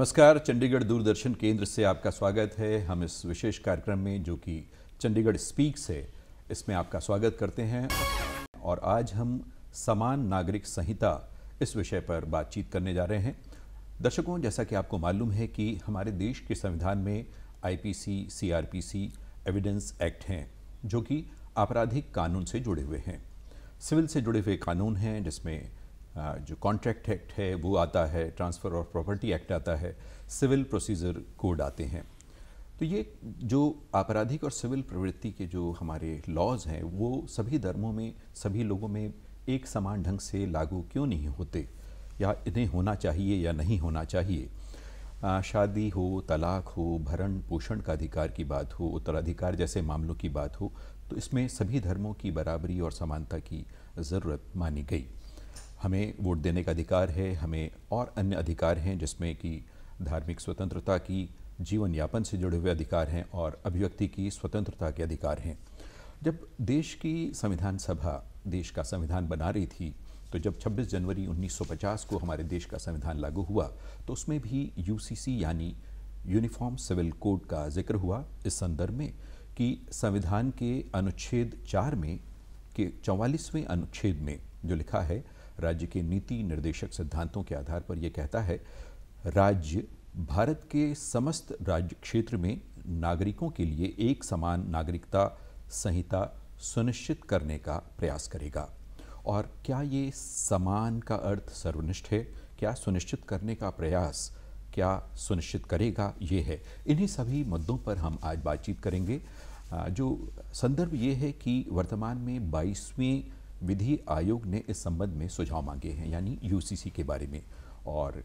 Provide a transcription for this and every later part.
नमस्कार चंडीगढ़ दूरदर्शन केंद्र से आपका स्वागत है हम इस विशेष कार्यक्रम में जो कि चंडीगढ़ स्पीक्स है इसमें आपका स्वागत करते हैं और आज हम समान नागरिक संहिता इस विषय पर बातचीत करने जा रहे हैं दर्शकों जैसा कि आपको मालूम है कि हमारे देश के संविधान में आईपीसी, सीआरपीसी, एविडेंस एक्ट हैं जो कि आपराधिक कानून से जुड़े हुए हैं सिविल से जुड़े हुए कानून हैं जिसमें जो कॉन्ट्रैक्ट एक्ट है वो आता है ट्रांसफ़र ऑफ प्रॉपर्टी एक्ट आता है सिविल प्रोसीजर कोड आते हैं तो ये जो आपराधिक और सिविल प्रवृत्ति के जो हमारे लॉज हैं वो सभी धर्मों में सभी लोगों में एक समान ढंग से लागू क्यों नहीं होते या इन्हें होना चाहिए या नहीं होना चाहिए आ, शादी हो तलाक हो भरण पोषण का अधिकार की बात हो उत्तराधिकार जैसे मामलों की बात हो तो इसमें सभी धर्मों की बराबरी और समानता की ज़रूरत मानी गई हमें वोट देने का अधिकार है हमें और अन्य अधिकार हैं जिसमें कि धार्मिक स्वतंत्रता की जीवन यापन से जुड़े हुए अधिकार हैं और अभिव्यक्ति की स्वतंत्रता के अधिकार हैं जब देश की संविधान सभा देश का संविधान बना रही थी तो जब 26 जनवरी 1950 को हमारे देश का संविधान लागू हुआ तो उसमें भी यूसीसी यानी यूनिफॉर्म सिविल कोड का जिक्र हुआ इस संदर्भ में कि संविधान के अनुच्छेद चार में के चौवालीसवें अनुच्छेद में जो लिखा है राज्य के नीति निर्देशक सिद्धांतों के आधार पर यह कहता है राज्य भारत के समस्त राज्य क्षेत्र में नागरिकों के लिए एक समान नागरिकता संहिता सुनिश्चित करने का प्रयास करेगा और क्या ये समान का अर्थ सर्वनिष्ठ है क्या सुनिश्चित करने का प्रयास क्या सुनिश्चित करेगा ये है इन्हीं सभी मुद्दों पर हम आज बातचीत करेंगे जो संदर्भ ये है कि वर्तमान में बाईसवीं विधि आयोग ने इस संबंध में सुझाव मांगे हैं यानी यूसीसी के बारे में और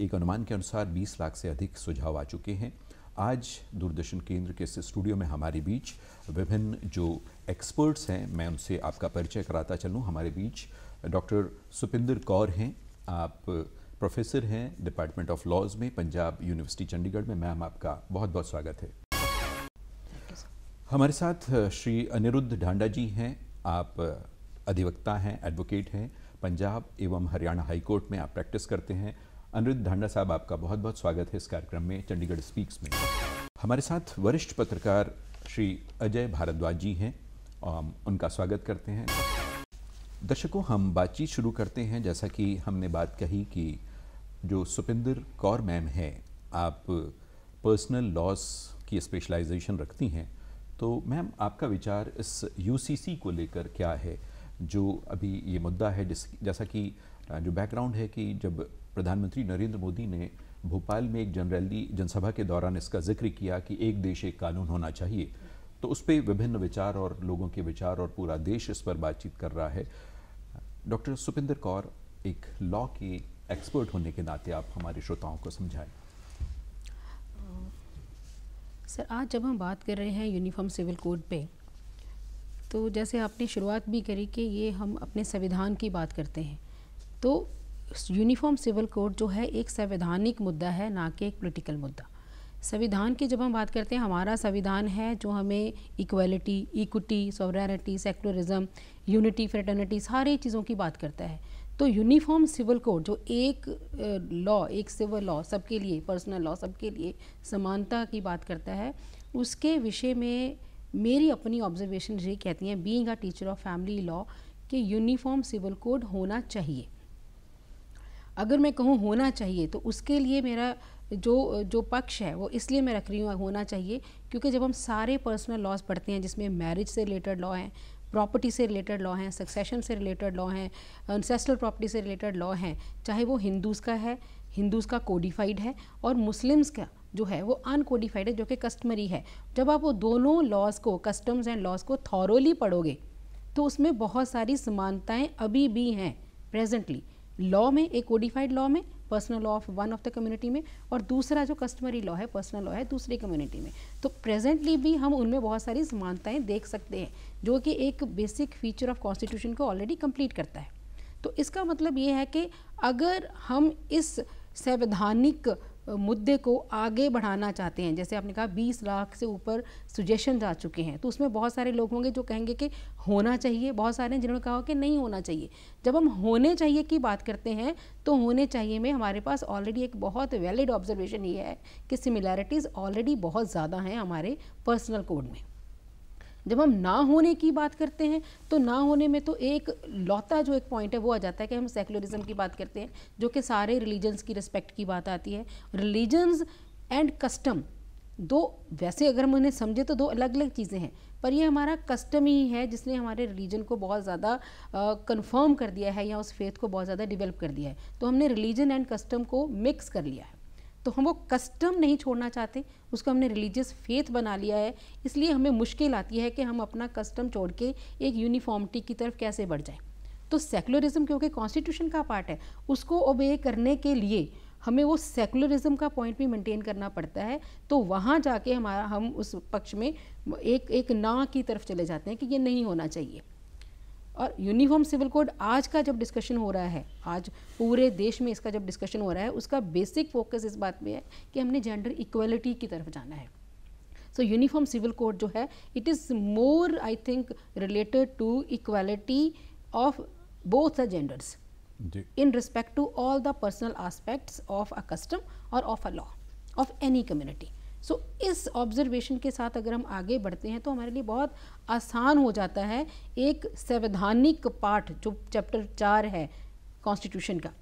एक अनुमान के अनुसार 20 लाख से अधिक सुझाव आ चुके हैं आज दूरदर्शन केंद्र के स्टूडियो में हमारे बीच विभिन्न जो एक्सपर्ट्स हैं मैं उनसे आपका परिचय कराता चलूँ हमारे बीच डॉक्टर सुपिंदर कौर हैं आप प्रोफेसर हैं डिपार्टमेंट ऑफ लॉज में पंजाब यूनिवर्सिटी चंडीगढ़ में मैम आपका बहुत बहुत स्वागत है हमारे साथ श्री अनिरुद्ध ढांडा जी हैं आप अधिवक्ता हैं एडवोकेट हैं पंजाब एवं हरियाणा हाईकोर्ट में आप प्रैक्टिस करते हैं अनिरुद्ध ढांडा साहब आपका बहुत बहुत स्वागत है इस कार्यक्रम में चंडीगढ़ स्पीक्स में हमारे साथ वरिष्ठ पत्रकार श्री अजय भारद्वाज जी हैं उनका स्वागत करते हैं दर्शकों हम बातचीत शुरू करते हैं जैसा कि हमने बात कही कि जो सुपिंदर कौर मैम हैं आप पर्सनल लॉस की स्पेशलाइजेशन रखती हैं तो मैम आपका विचार इस यूसीसी को लेकर क्या है जो अभी ये मुद्दा है जिस जैसा कि जो बैकग्राउंड है कि जब प्रधानमंत्री नरेंद्र मोदी ने भोपाल में एक जनरैली जनसभा के दौरान इसका जिक्र किया कि एक देश एक कानून होना चाहिए तो उस पर विभिन्न विचार और लोगों के विचार और पूरा देश इस पर बातचीत कर रहा है डॉक्टर सुपिंदर कौर एक लॉ के एक्सपर्ट होने के नाते आप हमारे श्रोताओं को समझाएं सर आज जब हम बात कर रहे हैं यूनिफॉर्म सिविल कोड पे तो जैसे आपने शुरुआत भी करी कि ये हम अपने संविधान की बात करते हैं तो यूनिफॉर्म सिविल कोड जो है एक संवैधानिक मुद्दा है ना कि एक पोलिटिकल मुद्दा संविधान की जब हम बात करते हैं हमारा संविधान है जो हमें equality equity sovereignty secularism unity fraternity सारी चीज़ों की बात करता है तो यूनिफॉर्म सिविल कोड जो एक लॉ एक सिविल लॉ सबके लिए पर्सनल लॉ सबके लिए समानता की बात करता है उसके विषय में मेरी अपनी ऑब्जर्वेशन ये कहती हैं being a teacher of family law कि यूनिफॉर्म सिविल कोड होना चाहिए अगर मैं कहूँ होना चाहिए तो उसके लिए मेरा जो जो पक्ष है वो इसलिए मैं रख रही हूँ होना चाहिए क्योंकि जब हम सारे पर्सनल लॉज पढ़ते हैं जिसमें मैरिज से रिलेटेड लॉ हैं प्रॉपर्टी से रिलेटेड लॉ हैं सक्सेशन से रिलेटेड लॉ हैं अनसेस्टल प्रॉपर्टी से रिलेटेड लॉ हैं चाहे वो हिंदूज़ का है हिंदूज़ का कोडिफाइड है और मुस्लिम्स का जो है वो अनकोडिफाइड है जो कि कस्टमरी है जब आप वो दोनों लॉज को कस्टम्स एंड लॉज को थॉरोली पढ़ोगे तो उसमें बहुत सारी समानताएं अभी भी हैं प्रेजेंटली लॉ में एक कोडिफाइड लॉ में personal law of one of the community में और दूसरा जो कस्टमरी लॉ है पर्सनल लॉ है दूसरी कम्युनिटी में तो प्रेजेंटली भी हम उनमें बहुत सारी समानताएं देख सकते हैं जो कि एक बेसिक फीचर ऑफ कॉन्स्टिट्यूशन को ऑलरेडी कंप्लीट करता है तो इसका मतलब ये है कि अगर हम इस संवैधानिक मुद्दे को आगे बढ़ाना चाहते हैं जैसे आपने कहा 20 लाख से ऊपर सुजेशन आ चुके हैं तो उसमें बहुत सारे लोग होंगे जो कहेंगे कि होना चाहिए बहुत सारे हैं जिन्होंने कहा कि नहीं होना चाहिए जब हम होने चाहिए की बात करते हैं तो होने चाहिए में हमारे पास ऑलरेडी एक बहुत वैलिड ऑब्जर्वेशन ये है कि सिमिलैरिटीज़ ऑलरेडी बहुत ज़्यादा हैं हमारे पर्सनल कोड में जब हम ना होने की बात करते हैं तो ना होने में तो एक लौता जो एक पॉइंट है वो आ जाता है कि हम सेकुलरिज्म की बात करते हैं जो कि सारे रिलीजन्स की रिस्पेक्ट की बात आती है रिलीजन्स एंड कस्टम दो वैसे अगर हम उन्हें समझे तो दो अलग अलग चीज़ें हैं पर यह हमारा कस्टम ही है जिसने हमारे रिलीजन को बहुत ज़्यादा कन्फर्म कर दिया है या उस फेथ को बहुत ज़्यादा डिवेलप कर दिया है तो हमने रिलीजन एंड कस्टम को मिक्स कर लिया है तो हम वो कस्टम नहीं छोड़ना चाहते उसको हमने रिलीजियस फेथ बना लिया है इसलिए हमें मुश्किल आती है कि हम अपना कस्टम छोड़ के एक यूनिफॉर्मिटी की तरफ कैसे बढ़ जाए तो सेकुलरिज्म क्योंकि कॉन्स्टिट्यूशन का पार्ट है उसको ओबे करने के लिए हमें वो सेकुलरिज्म का पॉइंट भी मेंटेन करना पड़ता है तो वहाँ जाके हमारा हम उस पक्ष में एक एक ना की तरफ चले जाते हैं कि ये नहीं होना चाहिए और यूनिफॉर्म सिविल कोड आज का जब डिस्कशन हो रहा है आज पूरे देश में इसका जब डिस्कशन हो रहा है उसका बेसिक फोकस इस बात में है कि हमने जेंडर इक्वलिटी की तरफ जाना है सो यूनिफॉर्म सिविल कोड जो है it is more I think related to equality of both the genders in respect to all the personal aspects of a custom और of a law of any community so so, इस observation के साथ अगर हम आगे बढ़ते हैं तो हमारे लिए बहुत आसान हो जाता है एक संवैधानिक पाठ जो चैप्टर चार है कॉन्स्टिट्यूशन का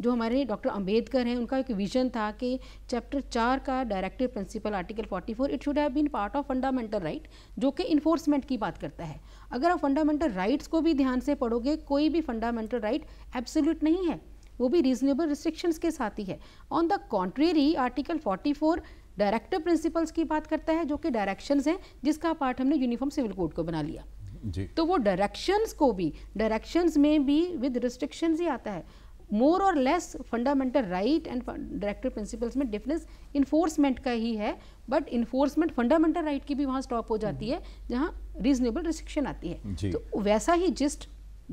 जो हमारे डॉक्टर अंबेडकर हैं उनका एक विजन था कि चैप्टर चार का directive principle article 44 it should have been part of fundamental right जो कि इन्फोर्समेंट की बात करता है अगर आप फंडामेंटल राइट्स को भी ध्यान से पढ़ोगे कोई भी फंडामेंटल राइट एब्सोल्यूट नहीं है वो भी रीजनेबल रिस्ट्रिक्शंस के साथ ही है on the contrary article 44 director principles की बात करता है जो कि डायरेक्शंस हैं जिसका पार्ट हमने यूनिफॉर्म सिविल कोड को बना लिया जी। तो वो डायरेक्शंस को भी डायरेक्शंस में भी विद रिस्ट्रिक्शन ही आता है मोर और less fundamental right and director principles में डिफरेंस इन्फोर्समेंट का ही है बट इन्फोर्समेंट फंडामेंटल राइट की भी वहाँ स्टॉप हो जाती है जहाँ रीजनेबल रिस्ट्रिक्शन आती है तो वैसा ही gist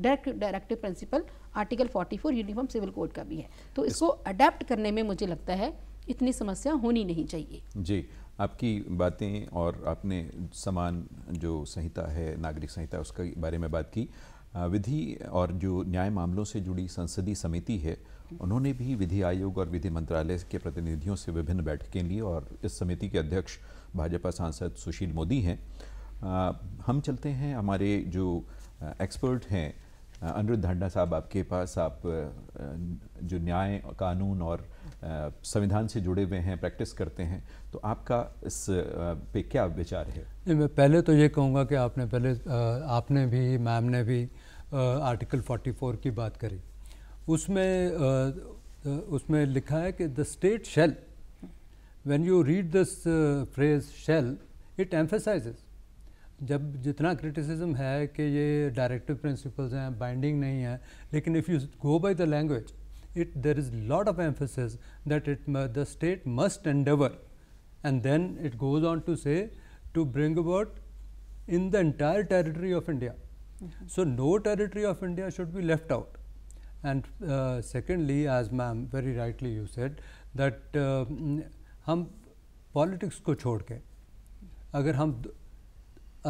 direct directive principle article 44 uniform civil code का भी है तो इसको अडेप्ट करने में मुझे लगता है इतनी समस्या होनी नहीं चाहिए जी आपकी बातें और आपने समान जो संहिता है नागरिक संहिता उसके बारे में बात की विधि और जो न्याय मामलों से जुड़ी संसदीय समिति है उन्होंने भी विधि आयोग और विधि मंत्रालय के प्रतिनिधियों से विभिन्न बैठकें ली और इस समिति के अध्यक्ष भाजपा सांसद सुशील मोदी हैं हम चलते हैं हमारे जो एक्सपर्ट हैं अनिरुद्ध ढांडा साहब आपके पास आप जो न्याय कानून और संविधान से जुड़े हुए हैं प्रैक्टिस करते हैं तो आपका इस पे क्या विचार है नहीं मैं पहले तो ये कहूँगा कि आपने पहले आपने भी मैम ने भी आर्टिकल 44 की बात करी उसमें उसमें लिखा है कि the state shall when you read this phrase shall it emphasizes जब जितना क्रिटिसिज्म है कि ये डायरेक्टिव प्रिंसिपल्स हैं बाइंडिंग नहीं है लेकिन if you go by the language it there is lot of emphasis that it the state must endeavour and then it goes on to say to bring about in the entire territory of India so no territory of India should be left out and secondly as ma'am very rightly you said that हम politics को छोड़ के अगर हम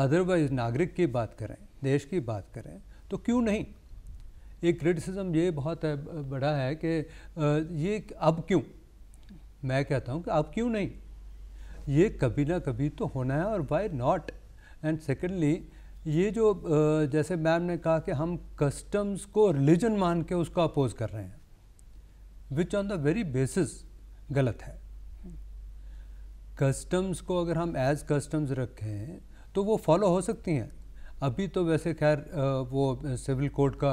otherwise नागरिक की बात करें देश की बात करें तो क्यों नहीं एक क्रिटिसिज्म ये बहुत है, बड़ा है कि ये अब क्यों मैं कहता हूँ कि अब क्यों नहीं ये कभी ना कभी तो होना है और वाई नॉट एंड सेकेंडली ये जो जैसे मैम ने कहा कि हम कस्टम्स को रिलीजन मान के उसको अपोज कर रहे हैं which on the very basis गलत है कस्टम्स को अगर हम एज कस्टम्स रखें तो वो फॉलो हो सकती हैं अभी तो वैसे खैर वो सिविल कोड का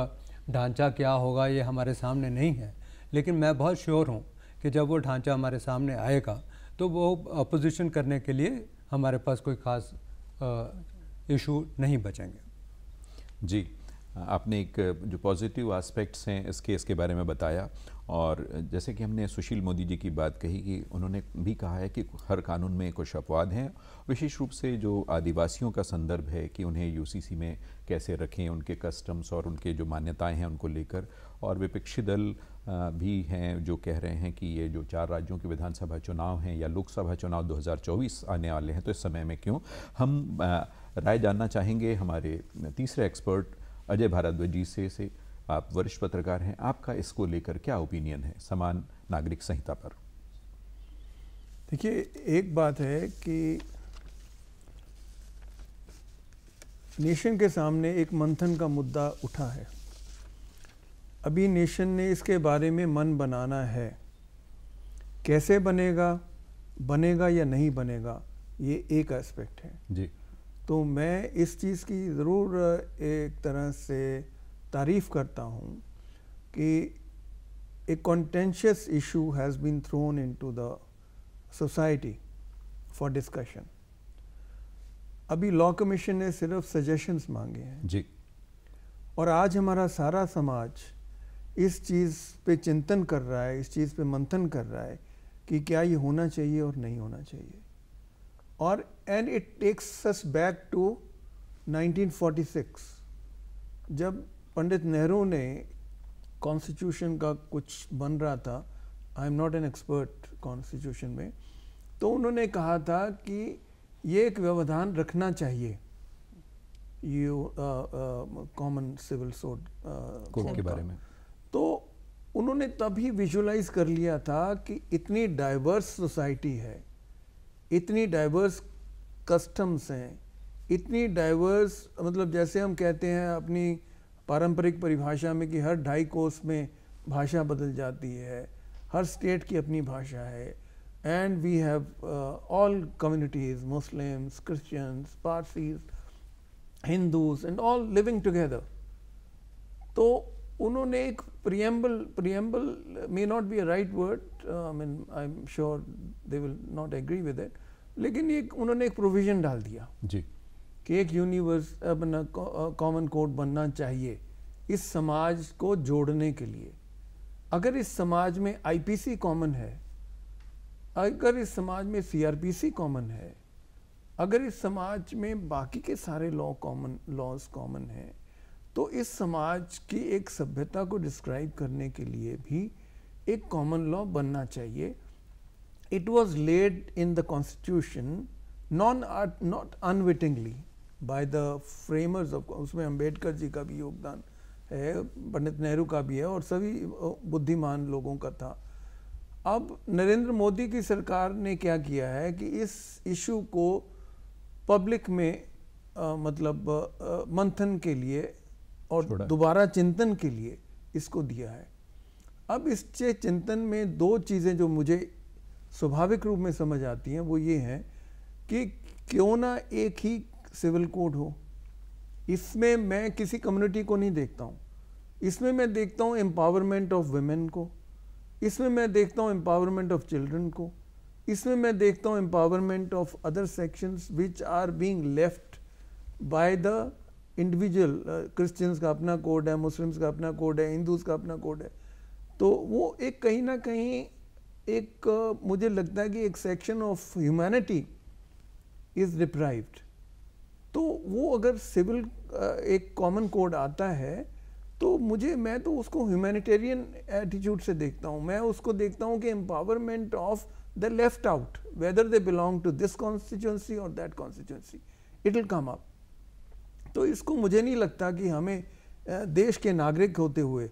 ढांचा क्या होगा ये हमारे सामने नहीं है लेकिन मैं बहुत श्योर हूँ कि जब वो ढांचा हमारे सामने आएगा तो वो अपोजिशन करने के लिए हमारे पास कोई ख़ास इशू नहीं बचेंगे जी आपने एक जो पॉजिटिव एस्पेक्ट्स हैं इस केस के बारे में बताया और जैसे कि हमने सुशील मोदी जी की बात कही कि उन्होंने भी कहा है कि हर कानून में कुछ अपवाद हैं विशेष रूप से जो आदिवासियों का संदर्भ है कि उन्हें यूसीसी में कैसे रखें उनके कस्टम्स और उनके जो मान्यताएं हैं उनको लेकर और विपक्षी दल भी हैं जो कह रहे हैं कि ये जो चार राज्यों के विधानसभा चुनाव हैं या लोकसभा चुनाव दो आने वाले हैं तो इस समय में क्यों हम राय जानना चाहेंगे हमारे तीसरे एक्सपर्ट अजय भारद्वाजी से, से आप वरिष्ठ पत्रकार हैं आपका इसको लेकर क्या ओपिनियन है समान नागरिक संहिता पर देखिए एक बात है कि नेशन के सामने एक मंथन का मुद्दा उठा है अभी नेशन ने इसके बारे में मन बनाना है कैसे बनेगा बनेगा या नहीं बनेगा ये एक एस्पेक्ट है जी तो मैं इस चीज़ की ज़रूर एक तरह से तारीफ़ करता हूँ कि a contentious issue has been thrown in to the society for discussion अभी लॉ कमीशन ने सिर्फ सजेशंस मांगे हैं जी और आज हमारा सारा समाज इस चीज़ पे चिंतन कर रहा है इस चीज़ पे मंथन कर रहा है कि क्या ये होना चाहिए और नहीं होना चाहिए और and it takes us back to 1946 जब पंडित नेहरू ने कॉन्स्टिट्यूशन का कुछ बन रहा था I am not an expert constitution में तो उन्होंने कहा था कि ये एक व्यवधान रखना चाहिए यू कॉमन सिविल सोड के बारे में तो उन्होंने तभी विजुलाइज कर लिया था कि इतनी डाइवर्स सोसाइटी है इतनी डाइवर्स कस्टम्स हैं इतनी डाइवर्स मतलब जैसे हम कहते हैं अपनी पारंपरिक परिभाषा में कि हर ढाई कोस में भाषा बदल जाती है हर स्टेट की अपनी भाषा है and we have all communities Muslims Christians Parsis Hindus and all living together तो उन्होंने एक preamble preamble may not be a right word I mean I am sure they will not agree with it लेकिन ये उन्होंने एक provision डाल दिया जी कि एक यूनिवर्स अपना कॉमन कोड बनना चाहिए इस समाज को जोड़ने के लिए अगर इस समाज में आईपीसी कॉमन है अगर इस समाज में सीआरपीसी कॉमन है अगर इस समाज में बाकी के सारे लॉ कॉमन लॉज कॉमन हैं तो इस समाज की एक सभ्यता को डिस्क्राइब करने के लिए भी एक कॉमन लॉ बनना चाहिए it was laid in the constitution non not unwittingly by the framers of उसमें अम्बेडकर जी का भी योगदान है पंडित नेहरू का भी है और सभी बुद्धिमान लोगों का था अब नरेंद्र मोदी की सरकार ने क्या किया है कि इस इशू को पब्लिक में आ, मतलब आ, मंथन के लिए और दोबारा चिंतन के लिए इसको दिया है अब इस चिंतन में दो चीज़ें जो मुझे स्वाभाविक रूप में समझ आती हैं वो ये हैं कि क्यों ना एक ही सिविल कोड हो इसमें मैं किसी कम्युनिटी को नहीं देखता हूँ इसमें मैं देखता हूँ एम्पावरमेंट ऑफ वेमेन को इसमें मैं देखता हूँ एम्पावरमेंट ऑफ चिल्ड्रन को इसमें मैं देखता हूँ empowerment of other sections which are being left by the individual Christians का अपना कोड है मुस्लिम्स का अपना कोड है हिंदूज का अपना कोड है तो वो एक कहीं ना कहीं एक uh, मुझे लगता है कि एक section of humanity is deprived तो वो अगर सिविल एक कॉमन कोड आता है तो मुझे मैं तो उसको ह्यूमैनिटेरियन एटीट्यूड से देखता हूँ मैं उसको देखता हूँ कि empowerment of the left out whether they belong to this constituency और that constituency it will come up तो इसको मुझे नहीं लगता कि हमें देश के नागरिक होते हुए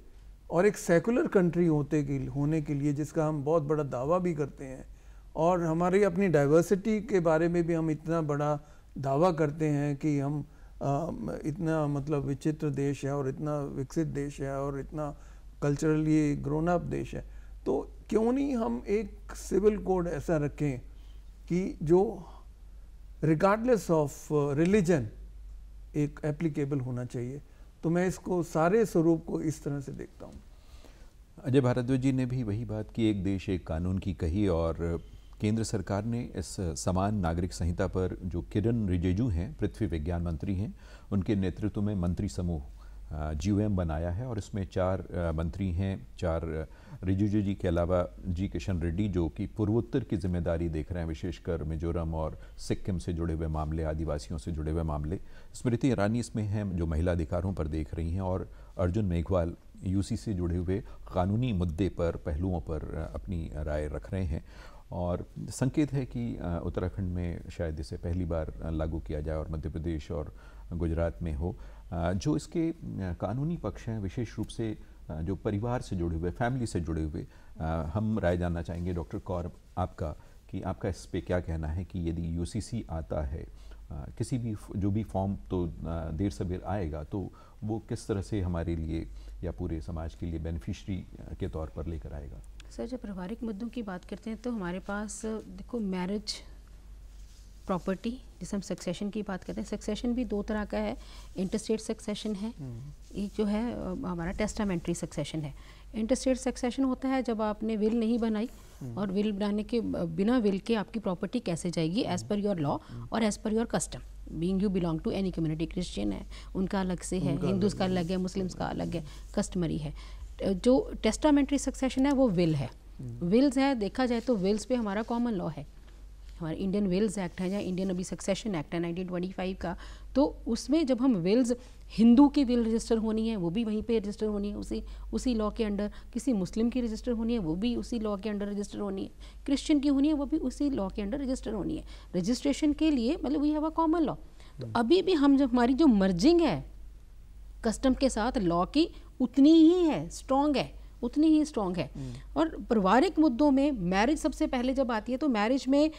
और एक सेकुलर कंट्री होते के होने के लिए जिसका हम बहुत बड़ा दावा भी करते हैं और हमारी अपनी डाइवर्सिटी के बारे में भी हम इतना बड़ा दावा करते हैं कि हम इतना मतलब विचित्र देश है और इतना विकसित देश है और इतना कल्चरली ग्रोन अप देश है तो क्यों नहीं हम एक सिविल कोड ऐसा रखें कि जो रिगार्डलेस ऑफ रिलीजन एक एप्लीकेबल होना चाहिए तो मैं इसको सारे स्वरूप को इस तरह से देखता हूँ अजय भारद्वाज जी ने भी वही बात की एक देश एक कानून की कही और केंद्र सरकार ने इस समान नागरिक संहिता पर जो किरण रिजिजू हैं पृथ्वी विज्ञान मंत्री हैं उनके नेतृत्व में मंत्री समूह जी बनाया है और इसमें चार मंत्री हैं चार रिजिजू जी के अलावा जी किशन रेड्डी जो कि पूर्वोत्तर की जिम्मेदारी देख रहे हैं विशेषकर मिजोरम और सिक्किम से जुड़े हुए मामले आदिवासियों से जुड़े हुए मामले स्मृति ईरानी इसमें हैं जो महिला अधिकारों पर देख रही हैं और अर्जुन मेघवाल यूसी से जुड़े हुए कानूनी मुद्दे पर पहलुओं पर अपनी राय रख रहे हैं और संकेत है कि उत्तराखंड में शायद इसे पहली बार लागू किया जाए और मध्य प्रदेश और गुजरात में हो जो इसके कानूनी पक्ष हैं विशेष रूप से जो परिवार से जुड़े हुए फैमिली से जुड़े हुए हम राय जानना चाहेंगे डॉक्टर कौर आपका कि आपका इस पर क्या कहना है कि यदि यूसीसी आता है किसी भी जो भी फॉर्म तो देर सवेर आएगा तो वो किस तरह से हमारे लिए या पूरे समाज के लिए बेनिफिशरी के तौर पर लेकर आएगा सर जब पारिवारिक मुद्दों की बात करते हैं तो हमारे पास देखो मैरिज प्रॉपर्टी जिसे हम सक्सेशन की बात करते हैं सक्सेशन भी दो तरह का है इंटरस्टेट सक्सेशन है एक हम्म। जो है हमारा टेस्टामेंट्री सक्सेशन है इंटरस्टेट सक्सेशन होता है जब आपने विल नहीं बनाई हम्म। और विल बनाने के बिना विल के आपकी प्रॉपर्टी कैसे जाएगी एज़ पर योर लॉ और as per your custom being you belong to any community Christian है उनका अलग से है हिंदूज का अलग है मुस्लिम्स का अलग है कस्टमरी है जो टेस्टामेंट्री सक्सेशन है वो विल है विल्स है देखा जाए तो विल्स पे हमारा कॉमन लॉ है हमारा इंडियन विल्स एक्ट है या इंडियन अभी सक्सेशन एक्ट है 1925 का तो उसमें जब हम विल्स हिंदू की विल रजिस्टर होनी है वो भी वहीं पे रजिस्टर होनी है उसी उसी लॉ के अंडर किसी मुस्लिम की रजिस्टर होनी है वो भी उसी लॉ के अंडर रजिस्टर होनी है क्रिश्चियन की होनी है वो भी उसी लॉ के अंडर रजिस्टर होनी है रजिस्ट्रेशन के लिए मतलब we have a common law तो अभी भी हम जब हमारी जो मर्जिंग है कस्टम के साथ लॉ की उतनी ही है स्ट्रॉन्ग है उतनी ही स्ट्रांग है हम्म। और पारिवारिक मुद्दों में मैरिज सबसे पहले जब आती है तो मैरिज में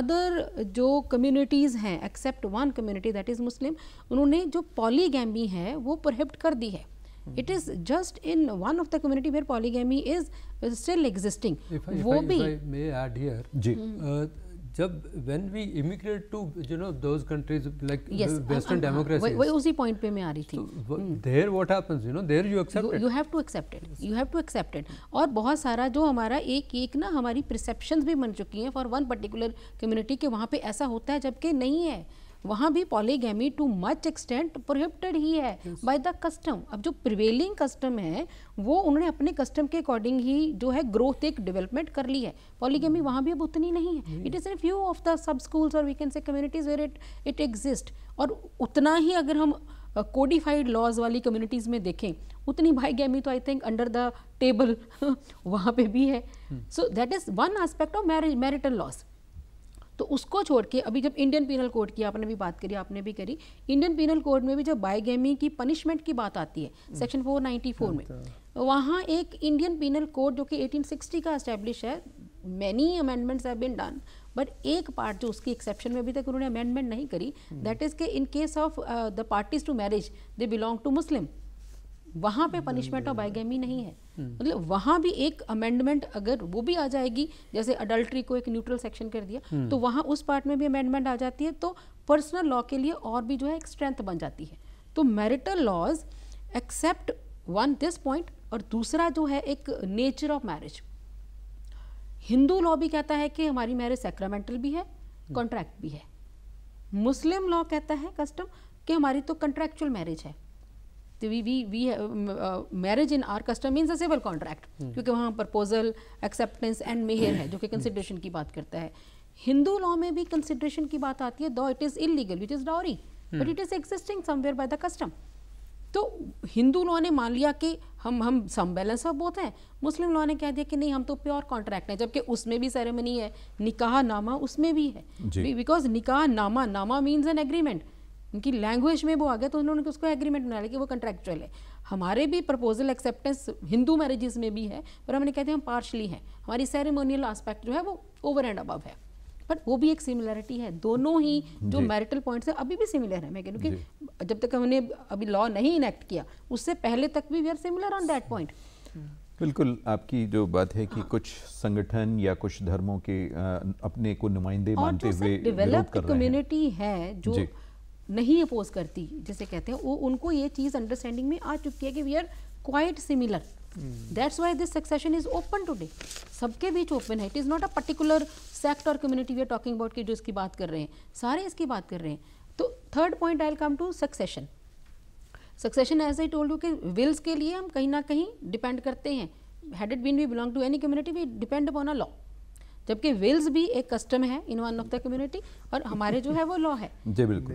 अदर जो कम्युनिटीज़ हैं except one community that is Muslim उन्होंने जो पॉलीगैमी है वो प्रोहिप्ट कर दी है it is just in one of the community where polygamy is still existing वो भी जी uh, जब when we immigrate to you know those countries like western democracy वही उसी पॉइंट पे मैं आ रही थी there what happens you know there you accept you have to accept it you have to accept it और बहुत सारा जो हमारा एक एक ना हमारी परसेप्शंस भी बन चुकी हैं फॉर वन पर्टिकुलर कम्युनिटी के वहां पे ऐसा होता है जबकि नहीं है वहाँ भी polygamy to much extent prohibited ही है बाय द कस्टम अब जो प्रिवेलिंग कस्टम है वो उन्होंने अपने कस्टम के अकॉर्डिंग ही जो है ग्रोथ एक डेवलपमेंट कर ली है पॉलीगैमी hmm. वहाँ भी अब उतनी नहीं है it is a few of the sub schools और we can say communities where it it exist और उतना ही अगर हम कोडिफाइड uh, लॉज वाली कम्युनिटीज़ में देखें उतनी भाईगैमी तो I think under the table वहाँ पे भी है so that is one aspect of marriage marital laws तो उसको छोड़ के अभी जब इंडियन पिनल कोड की आपने भी बात करी आपने भी करी इंडियन पिनल कोड में भी जब बायगेमी की पनिशमेंट की बात आती है सेक्शन हम्म। 494 में अच्छा। वहाँ एक इंडियन पिनल कोड जो कि 1860 का एस्टेब्लिश है many amendments have been done but एक पार्ट जो उसकी एक्सेप्शन में अभी तक उन्होंने अमेंडमेंट नहीं करी दैट इज़ के in case of the parties to marriage they belong to Muslim वहाँ पे पनिशमेंट ऑफ बाइगेमी नहीं है मतलब वहाँ भी एक अमेंडमेंट अगर वो भी आ जाएगी जैसे अडल्ट्री को एक न्यूट्रल सेक्शन कर दिया हम्म। तो वहाँ उस पार्ट में भी अमेंडमेंट आ जाती है तो पर्सनल लॉ के लिए और भी जो है एक स्ट्रेंथ बन जाती है तो marital laws except one this point और दूसरा जो है एक nature of marriage Hindu law भी कहता है कि हमारी मैरिज सेक्रामेंटल भी है कॉन्ट्रैक्ट हम्म। भी है मुस्लिम लॉ कहता है कस्टम कि हमारी तो कंट्रेक्चुअल मैरिज है तो we we we marriage in our custom means a civil contract क्योंकि वहाँ प्रपोजल एक्सेप्टेंस एंड मेहर है जो कि कंसिड्रेशन hmm. की बात करता है हिंदू लॉ में भी कंसिड्रेशन की बात आती है though it is illegal which is dowry but it is existing somewhere by the custom तो हिंदू लॉ ने मान लिया कि हम हम सम बैलेंस ऑफ बोथ हैं मुस्लिम लॉ ने कह दिया कि नहीं हम तो प्योर कॉन्ट्रैक्ट हैं जबकि उसमें भी सेरेमनी है निकाह नामा उसमें भी है बिकॉज निकाह नामा नामा मीन्स एन एग्रीमेंट उनकी लैंग्वेज में वो आ गया तो उन्होंने उसको एग्रीमेंट बना लिया कि वो कंट्रैक्चुअल है हमारे भी प्रपोजल एक्सेप्टेंस हिंदू मैरिजेस में भी है पर हमने कहते हैं हम पार्शली हैं हमारी सेरेमोनियल आस्पेक्ट जो है वो ओवर एंड अबव है बट वो भी एक सिमिलरिटी है दोनों ही जो मैरिटल पॉइंट्स है अभी भी सिमिलर है मैं क्योंकि जब तक हमने अभी लॉ नहीं इनेक्ट किया उससे पहले तक भी we are similar on that point बिल्कुल आपकी जो बात है कि हाँ। कुछ संगठन या कुछ धर्मों के अपने को नुमाइंदे मानते हुए डेवलप्ड कम्युनिटी है जो नहीं अपोज करती जैसे कहते हैं वो उनको ये चीज़ अंडरस्टैंडिंग में आ चुकी है कि we are quite similar that's why this succession is open today सबके बीच ओपन है it is not a particular sect और community we are talking about की जो इसकी बात कर रहे हैं सारे इसकी बात कर रहे हैं तो third point I come to succession succession as I told you कि विल्स के लिए हम कहीं ना कहीं डिपेंड करते हैं had it been we belong to any community we depend upon a law जबकि विल्स भी एक कस्टम है in one of the community और हमारे जो है वो लॉ है जी बिल्कुल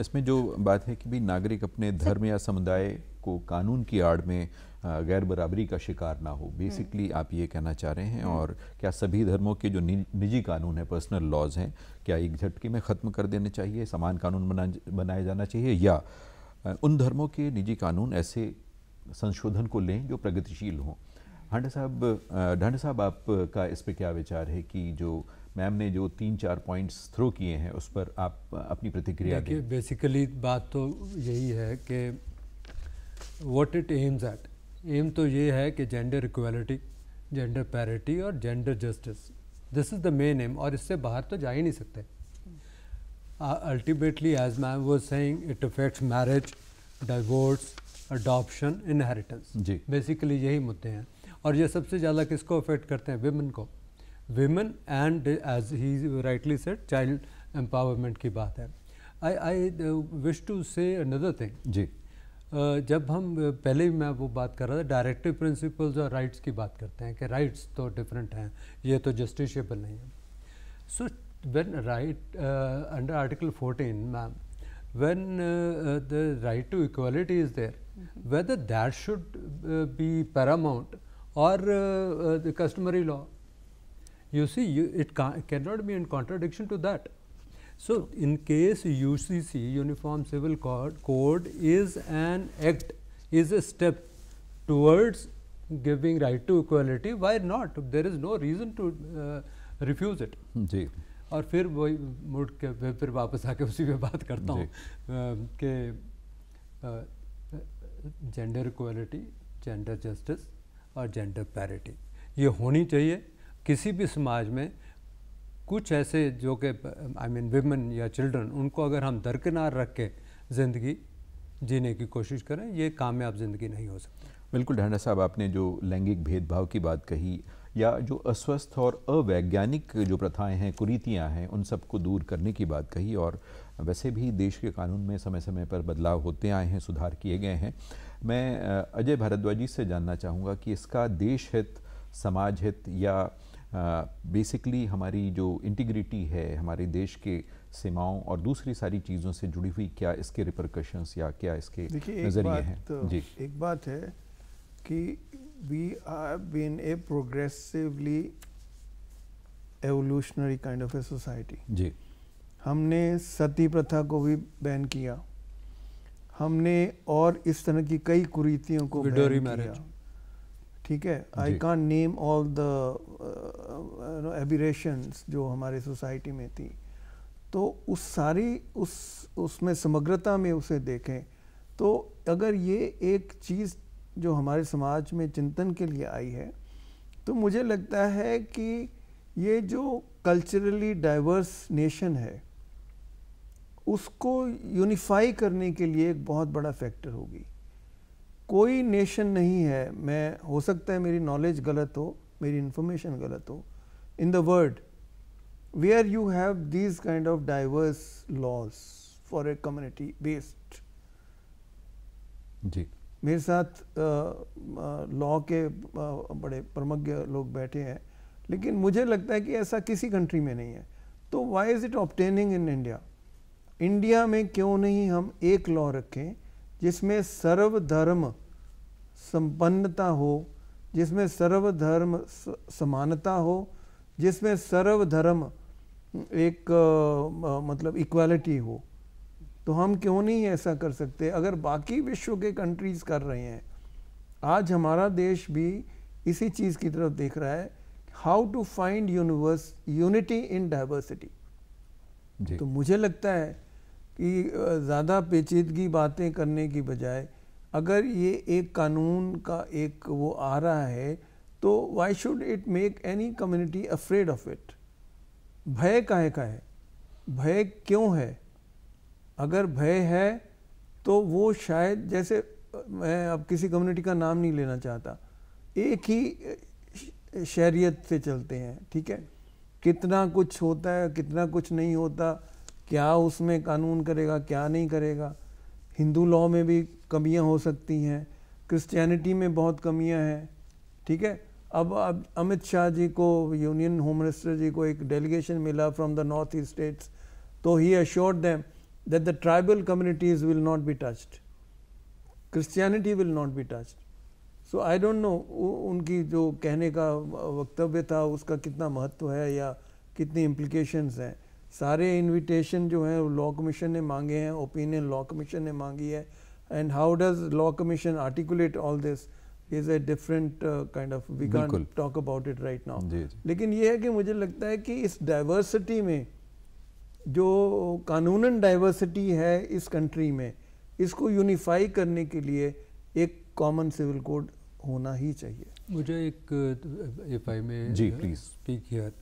इसमें जो बात है कि भी नागरिक अपने धर्म या समुदाय को कानून की आड़ में गैर बराबरी का शिकार ना हो बेसिकली हम्म। आप ये कहना चाह रहे हैं हम्म। और क्या सभी धर्मों के जो निजी कानून है पर्सनल लॉज हैं क्या एक झटके में ख़त्म कर देने चाहिए समान कानून बना बनाया जाना चाहिए या उन धर्मों के निजी कानून ऐसे संशोधन को लें जो प्रगतिशील हों ढांडा साहब ढांडा साहब आपका इस पर क्या विचार है कि जो मैम ने जो तीन चार पॉइंट्स थ्रो किए हैं उस पर आप अपनी प्रतिक्रिया देखिए बेसिकली बात तो यही है कि what it aims at aim तो ये है कि जेंडर इक्वलिटी जेंडर पैरिटी और gender justice this is the main aim और इससे बाहर तो जा ही नहीं सकते अल्टीमेटली एज मैम वो सेंग it affects marriage divorce adoption inheritance जी बेसिकली यही मुद्दे हैं और ये सबसे ज़्यादा किसको अफेक्ट करते हैं वेमेन को women and as he rightly said child empowerment की बात है आई आई विश टू से नदर थिंग जी Uh, जब हम पहले ही मैं वो बात कर रहा था डायरेक्टिव प्रिंसिपल्स और राइट्स की बात करते हैं कि राइट्स तो डिफरेंट हैं ये तो जस्टिशेबल नहीं है so when right under article 14 ma'am when the right to equality is there whether that should be paramount or uh, uh, the customary law. You see, you, it cannot be in contradiction to that. So, in case UCC Uniform Civil Code, Code is an act, is a step towards giving right to equality, why not? There is no reason to uh, refuse it. जी. और फिर वही मुड़ के फिर वापस आके उसी पे बात करता हूँ कि जेंडर इक्वालिटी जेंडर जस्टिस और जेंडर पैरिटी ये होनी चाहिए किसी भी समाज में कुछ ऐसे जो कि आई मीन विमेन या चिल्ड्रन उनको अगर हम दरकिनार रख के ज़िंदगी जीने की कोशिश करें ये कामयाब ज़िंदगी नहीं हो सकती बिल्कुल ढांडा साहब आपने जो लैंगिक भेदभाव की बात कही या जो अस्वस्थ और अवैज्ञानिक जो प्रथाएं हैं कुरीतियां हैं उन सबको दूर करने की बात कही और वैसे भी देश के कानून में समय समय पर बदलाव होते आए हैं सुधार किए गए हैं मैं अजय भारद्वाज जी से जानना चाहूँगा कि इसका देश हित समाज हित या बेसिकली हमारी जो इंटीग्रिटी है हमारे देश के सीमाओं और दूसरी सारी चीज़ों से जुड़ी हुई क्या इसके रिप्रकशंस या क्या इसके नज़रिए हैं तो, जी एक बात है कि we are been a progressively evolutionary kind of a society जी हमने सती प्रथा को भी बैन किया हमने और इस तरह की कई कुरीतियों को ठीक है I can name all the aberrations जो हमारे सोसाइटी में थी तो उस सारी उस उसमें समग्रता में उसे देखें तो अगर ये एक चीज़ जो हमारे समाज में चिंतन के लिए आई है तो मुझे लगता है कि ये जो कल्चरली डाइवर्स नेशन है उसको यूनिफाई करने के लिए एक बहुत बड़ा फैक्टर होगी कोई नेशन नहीं है मैं हो सकता है मेरी नॉलेज गलत हो मेरी इन्फॉर्मेशन गलत हो in the world where you have these kind of diverse laws for a community based जी मेरे साथ लॉ के बड़े प्रमज्ञ लोग बैठे हैं लेकिन मुझे लगता है कि ऐसा किसी कंट्री में नहीं है तो why is it obtaining in India India में क्यों नहीं हम एक लॉ रखें जिसमें सर्वधर्म संपन्नता हो जिसमें सर्वधर्म समानता हो जिसमें सर्वधर्म एक आ, मतलब इक्वालिटी हो तो हम क्यों नहीं ऐसा कर सकते अगर बाकी विश्व के कंट्रीज़ कर रहे हैं आज हमारा देश भी इसी चीज़ की तरफ देख रहा है how to find universe unity in diversity तो मुझे लगता है कि ज़्यादा पेचीदगी बातें करने की बजाय अगर ये एक कानून का एक वो आ रहा है तो why should it make any community afraid of it भय काहे का है भय क्यों है अगर भय है तो वो शायद जैसे मैं अब किसी कम्युनिटी का नाम नहीं लेना चाहता एक ही शहरीत से चलते हैं ठीक है कितना कुछ होता है कितना कुछ नहीं होता क्या उसमें कानून करेगा क्या नहीं करेगा हिंदू लॉ में भी कमियां हो सकती हैं क्रिश्चियनिटी में बहुत कमियां हैं ठीक है अब अब अमित शाह जी को यूनियन होम मिनिस्टर जी को एक डेलीगेशन मिला from the north east states तो he assured them that the tribal communities will not be touched Christianity will not be touched so I don't know उनकी जो कहने का वक्तव्य था उसका कितना महत्व है या कितनी इम्प्लीकेशंस हैं सारे इनविटेशन जो हैं वो लॉ कमीशन ने मांगे हैं ओपिनियन लॉ कमीशन ने मांगी है and how does law commission articulate all this is a different kind of we can talk about it right now लेकिन ये है कि मुझे लगता है कि इस डाइवर्सिटी में जो कानूनन डाइवर्सिटी है इस कंट्री में इसको यूनिफाई करने के लिए एक कॉमन सिविल कोड होना ही चाहिए मुझे एक एफ आई में जी प्लीज स्पीक हियर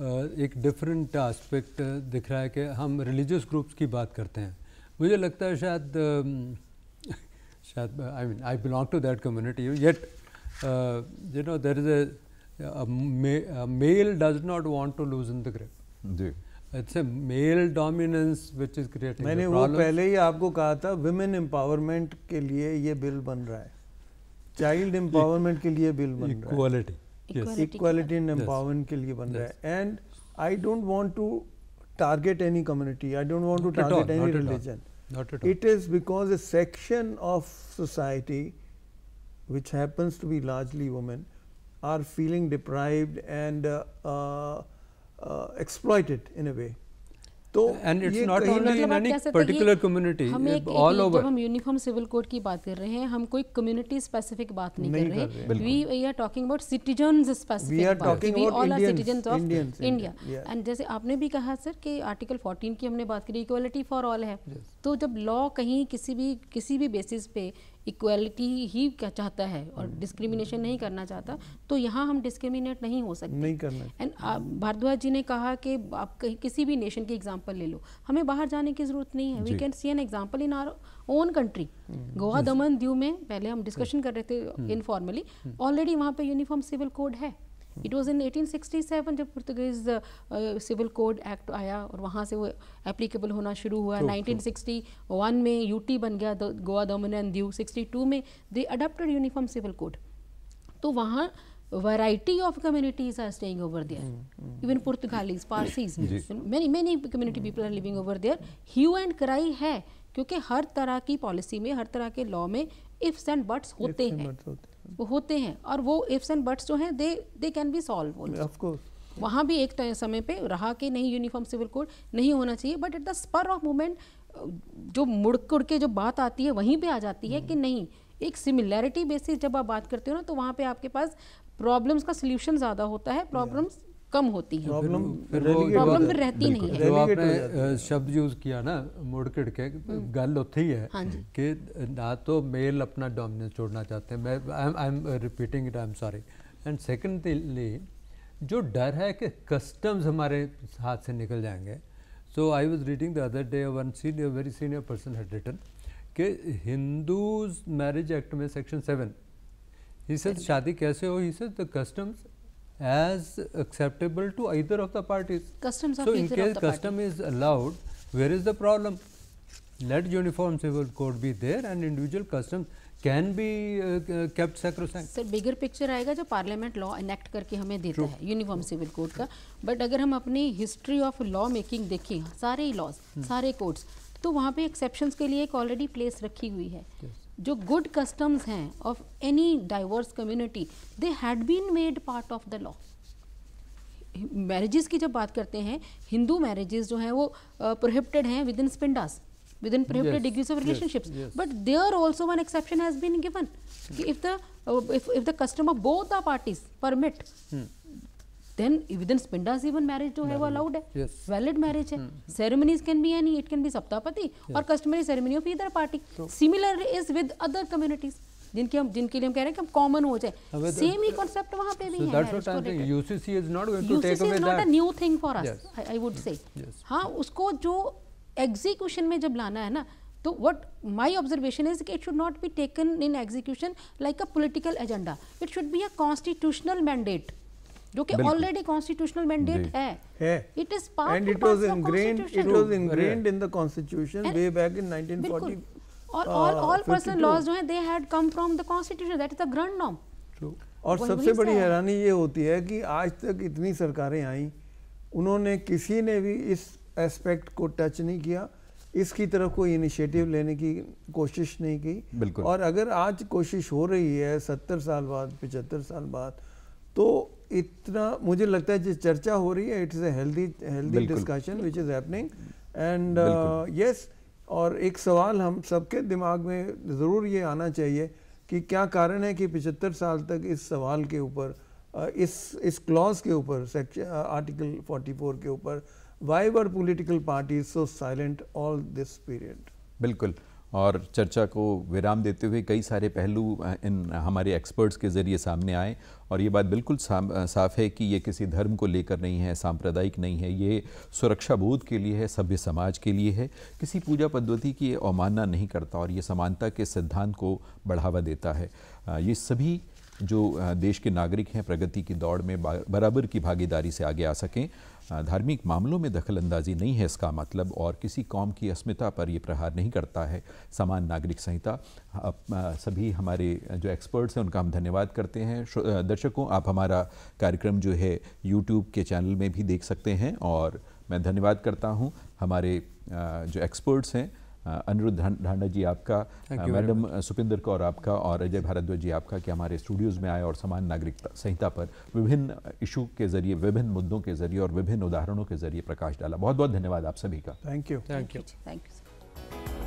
एक डिफरेंट आस्पेक्ट दिख रहा है कि हम रिलीजियस ग्रुप्स की बात करते हैं मुझे लगता है शायद शायद I mean I belong to that community yet you know there is male does not want to lose in the grip ji. It's a male dominance which is creating मैंने वो पहले ही आपको कहा था विमेन एम्पावरमेंट के लिए ये बिल बन रहा है चाइल्ड एम्पावरमेंट e- के लिए बिल बन रहा है इक्वालिटी इक्वालिटी एंड एम्पावरमेंट के लिए बन रहा है and I don't want to target any community I don't want to target any religion it is because a section of society which happens to be largely women are feeling deprived and exploited in a way तो and it's not only in any particular community all over हम uniform civil code की बात कर रहे हैं हम कोई community specific बात नहीं, नहीं कर रहे we we are talking about citizens specific we are talking about all our citizens of India and जैसे आपने भी कहा सर कि आर्टिकल 14 की हमने बात करी इक्वालिटी फॉर ऑल है तो जब लॉ कहीं किसी भी किसी भी बेसिस पे इक्वलिटी ही क्या चाहता है और हम्म। डिस्क्रिमिनेशन नहीं करना चाहता तो यहाँ हम डिस्क्रिमिनेट नहीं हो सकते नहीं करना एंड uh, भारद्वाज जी ने कहा कि आप कहीं किसी भी नेशन की एग्जाम्पल ले लो हमें बाहर जाने की जरूरत नहीं है we can see an example in our own country Goa Daman Diu में पहले हम डिस्कशन हम्म। कर रहे थे इनफॉर्मली हम्म। ऑलरेडी वहाँ पर यूनिफॉर्म सिविल कोड है it was in eighteen sixty seven जब पुर्तगेज सिविल कोड एक्ट आया और वहाँ से वो एप्लीकेबल होना शुरू हुआ नाइनटीन सिक्सटी वन में यू टी बन गया Goa Daman and Diu sixty two में they adopted uniform civil code तो वहाँ variety of communities are staying over there even Portuguese Parsis many many community people are living over there hue and cry है क्योंकि हर तरह की पॉलिसी में हर तरह के लॉ में इफ्स एंड बट्स होते हैं वो होते हैं और वो इफ्स एंड बट्स जो हैं they they can be solve of course वहाँ भी एक समय पे रहा कि नहीं यूनिफॉर्म सिविल कोड नहीं होना चाहिए but at the spur of moment जो मुड़ कुड़ के जो बात आती है वहीं पे आ जाती है कि hmm. नहीं एक सिमिलैरिटी बेसिस जब आप बात करते हो ना तो वहाँ पे आपके पास प्रॉब्लम्स का सोल्यूशन ज़्यादा होता है प्रॉब्लम्स कम होती है प्रॉब्लम तो प्रॉब्लम फिर रहती नहीं है जो आपने शब्द यूज किया ना मुड़ किड़ के हम्म। गल उत्थे ही है हाँ कि ना तो मेल अपना डोमिनेंस छोड़ना चाहते हैं मैं I am I am repeating it I am sorry and secondly जो डर है कि कस्टम्स हमारे हाथ से निकल जाएंगे so I was reading the other day one senior very senior person had written कि हिंदूज मैरिज एक्ट में सेक्शन सेवन ही सर शादी कैसे हो he sir the customs as acceptable to either of the parties. Customs so, in case custom party. is allowed, where is the problem? Let uniform civil code be there and individual customs can uh, kept sacrosanct. Sir, bigger picture आएगा जो parliament law enact करके हमें देता True. है True. civil code का but अगर हम अपनी history of law making देखें सारे laws hmm. सारे codes तो वहाँ पे एक्सेप्शंस के लिए एक ऑलरेडी प्लेस रखी हुई है yes. जो गुड कस्टम्स हैं of any diverse community they had been made part of the law marriages की जब बात करते हैं हिंदू मैरिजेस जो हैं वो प्रोहिबिटेड हैं within sapindas within prohibited degrees of relationships but there also one exception has been given कि if the if the custom of both the parties permit then with pindas even marriage जो है वो allowed है valid marriage है ceremonies can be any it can be saptapadi और customary ceremony of either party similar is with other communities जिनके हम जिनके लिए हम कह रहे हैं कि हम कॉमन हो जाए सेम ही कॉन्सेप्ट वहां पे भी है UCC is not going to take away that not a new thing for us I would say हां उसको जो एग्जीक्यूशन में जब लाना है ना तो वट माई ऑब्जर्वेशन इज कि it should not be taken in execution like a political agenda it should be a constitutional mandate जो कि ऑलरेडी कॉन्स्टिट्यूशनल मैंडेट है it is part it was ingrained it was ingrained in the constitution way back in 1940 और all all person laws जो हैं they had come from the constitution that is the grand norm true और सबसे बड़ी हैरानी ये होती है कि आज तक इतनी सरकारें आई उन्होंने किसी ने भी इस एस्पेक्ट को टच नहीं किया इसकी तरफ कोई इनिशिएटिव लेने की कोशिश नहीं की बिल्कुल और अगर आज कोशिश हो रही है सत्तर साल बाद पचहत्तर साल बाद तो इतना मुझे लगता है जिस चर्चा हो रही है it's a healthy healthy discussion which is happening and yes और एक सवाल हम सबके दिमाग में ज़रूर ये आना चाहिए कि क्या कारण है कि पिछहत्तर साल तक इस सवाल के ऊपर इस इस क्लॉज के ऊपर सेक्शन आर्टिकल 44 के ऊपर why were political party so silent all this period बिल्कुल और चर्चा को विराम देते हुए कई सारे पहलू इन हमारे एक्सपर्ट्स के ज़रिए सामने आए और ये बात बिल्कुल साफ है कि ये किसी धर्म को लेकर नहीं है सांप्रदायिक नहीं है ये सुरक्षा बोध के लिए है सभ्य समाज के लिए है किसी पूजा पद्धति की अवमानना नहीं करता और ये समानता के सिद्धांत को बढ़ावा देता है ये सभी जो देश के नागरिक हैं प्रगति की दौड़ में बराबर की भागीदारी से आगे आ सकें धार्मिक मामलों में दखल अंदाजी नहीं है इसका मतलब और किसी कौम की अस्मिता पर यह प्रहार नहीं करता है समान नागरिक संहिता सभी हमारे जो एक्सपर्ट्स हैं उनका हम धन्यवाद करते हैं दर्शकों आप हमारा कार्यक्रम जो है यूट्यूब के चैनल में भी देख सकते हैं और मैं धन्यवाद करता हूँ हमारे जो एक्सपर्ट्स हैं अनिरुद्ध ढांडा जी आपका मैडम सुपिंदर कौर आपका और अजय भारद्वाज जी आपका कि हमारे स्टूडियोज़ में आए और समान नागरिकता संहिता पर विभिन्न इशू के जरिए विभिन्न मुद्दों के जरिए और विभिन्न उदाहरणों के जरिए प्रकाश डाला बहुत बहुत धन्यवाद आप सभी का thank you thank you thank you